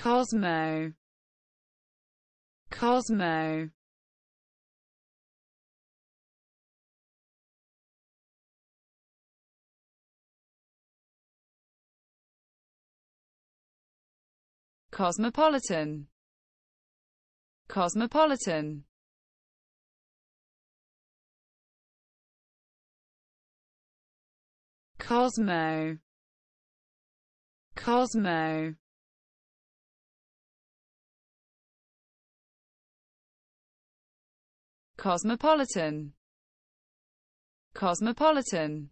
Cosmo Cosmo Cosmopolitan Cosmopolitan Cosmo Cosmo Cosmopolitan Cosmopolitan